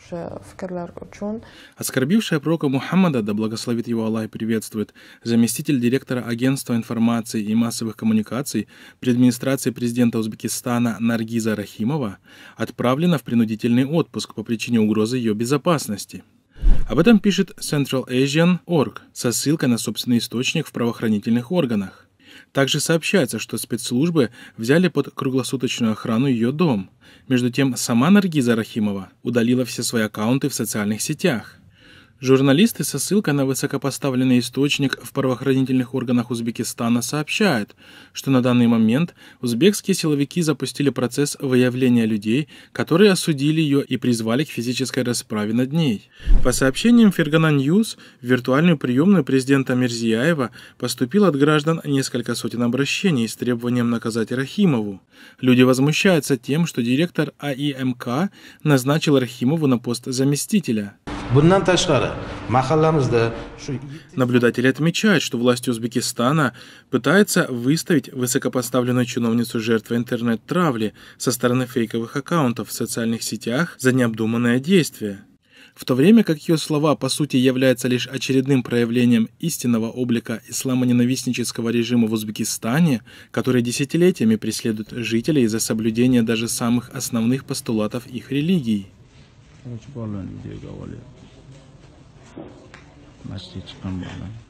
o'sha fikrlar uchun оскорбившая пророка мухаммада да благословит его аллах и приветствует заместитель директора агентства информации и массовых коммуникаций при администрации президента узбекистана наргиза рахимова отправлена в принудительный отпуск по причине угрозы ее безопасности об этом пишет Central Asian Org со ссылкой на собственный источник в правоохранительных органах. Также сообщается, что спецслужбы взяли под круглосуточную охрану ее дом. Между тем, сама Наргиза Рахимова удалила все свои аккаунты в социальных сетях. Журналисты со ссылкой на высокопоставленный источник в правоохранительных органах Узбекистана сообщают, что на данный момент узбекские силовики запустили процесс выявления людей, которые осудили ее и призвали к физической расправе над ней. По сообщениям Фергана Ньюс, в виртуальную приемную президента Мирзияева поступил от граждан несколько сотен обращений с требованием наказать Рахимову. Люди возмущаются тем, что директор АИМК назначил Рахимову на пост заместителя – Наблюдатели отмечают, что власть Узбекистана пытается выставить высокопоставленную чиновницу жертвой интернет-травли со стороны фейковых аккаунтов в социальных сетях за необдуманное действие. В то время как ее слова по сути являются лишь очередным проявлением истинного облика исламоненавистнического режима в Узбекистане, который десятилетиями преследует жителей за соблюдение даже самых основных постулатов их религии. o'ch bolani videoga olyapti masjidga chiqqan bo'lsa.